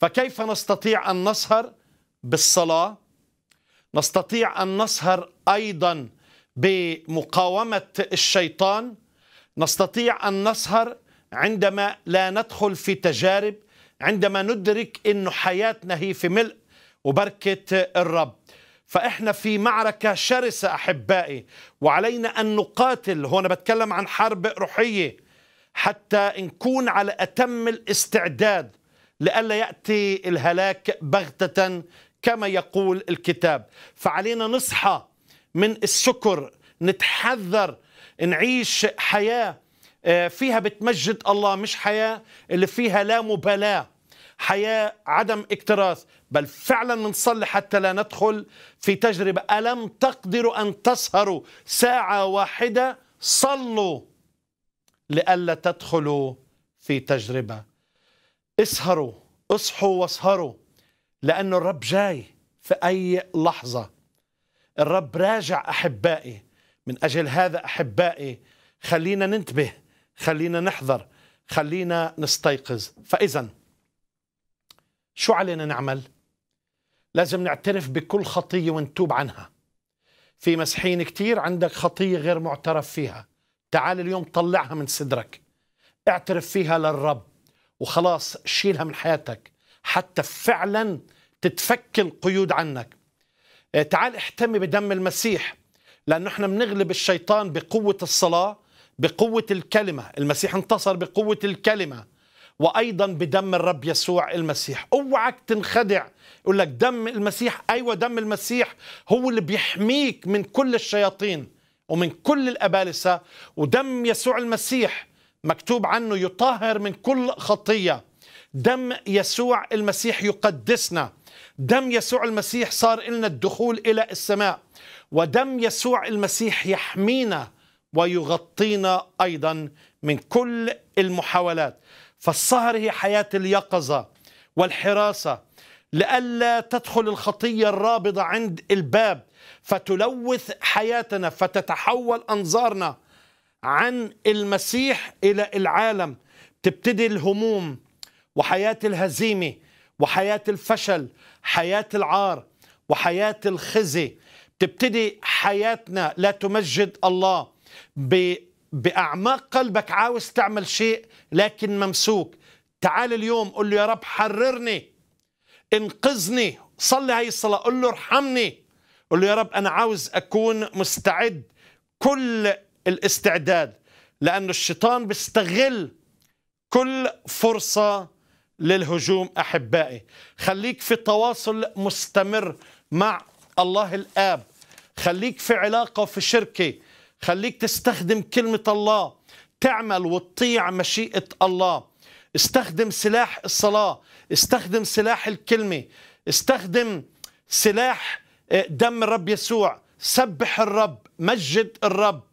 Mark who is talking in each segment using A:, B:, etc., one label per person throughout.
A: فكيف نستطيع أن نسهر بالصلاة نستطيع أن نسهر أيضا بمقاومة الشيطان نستطيع أن نسهر عندما لا ندخل في تجارب عندما ندرك أن حياتنا هي في ملء وبركة الرب فإحنا في معركة شرسة أحبائي وعلينا أن نقاتل هنا بتكلم عن حرب روحية حتى نكون على أتم الاستعداد لئلا يأتي الهلاك بغتة كما يقول الكتاب فعلينا نصحى من السكر نتحذر نعيش حياة آه، فيها بتمجد الله مش حياة اللي فيها لا مبالاة حياة عدم اكتراث بل فعلا نصلي حتى لا ندخل في تجربة ألم تقدروا أن تسهروا ساعة واحدة صلوا لئلا تدخلوا في تجربة اسهروا اصحوا واسهروا لأنه الرب جاي في أي لحظة الرب راجع أحبائي من أجل هذا أحبائي خلينا ننتبه خلينا نحذر خلينا نستيقظ فإذا شو علينا نعمل؟ لازم نعترف بكل خطية ونتوب عنها في مسحين كتير عندك خطية غير معترف فيها تعال اليوم طلعها من صدرك اعترف فيها للرب وخلاص شيلها من حياتك حتى فعلا تتفك القيود عنك آه، تعال احتمي بدم المسيح لأنه احنا بنغلب الشيطان بقوة الصلاة بقوة الكلمة المسيح انتصر بقوة الكلمة وأيضا بدم الرب يسوع المسيح اوعك تنخدع يقول لك دم المسيح أيوة دم المسيح هو اللي بيحميك من كل الشياطين ومن كل الأبالسة ودم يسوع المسيح مكتوب عنه يطهر من كل خطيه دم يسوع المسيح يقدسنا دم يسوع المسيح صار لنا الدخول الى السماء ودم يسوع المسيح يحمينا ويغطينا ايضا من كل المحاولات فالصهر هي حياه اليقظه والحراسه لئلا تدخل الخطيه الرابضه عند الباب فتلوث حياتنا فتتحول انظارنا عن المسيح إلى العالم تبتدي الهموم وحياة الهزيمة وحياة الفشل حياة العار وحياة الخزي تبتدي حياتنا لا تمجد الله بأعماق قلبك عاوز تعمل شيء لكن ممسوك تعال اليوم قل له يا رب حررني انقذني صلي هاي الصلاة قل له ارحمني قل له يا رب أنا عاوز أكون مستعد كل الاستعداد لأن الشيطان بيستغل كل فرصة للهجوم أحبائي خليك في تواصل مستمر مع الله الآب خليك في علاقة وفي شركة خليك تستخدم كلمة الله تعمل وتطيع مشيئة الله استخدم سلاح الصلاة استخدم سلاح الكلمة استخدم سلاح آه، دم الرب يسوع سبح الرب مجد الرب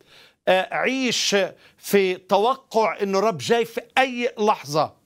A: عيش في توقع انه رب جاي في اي لحظه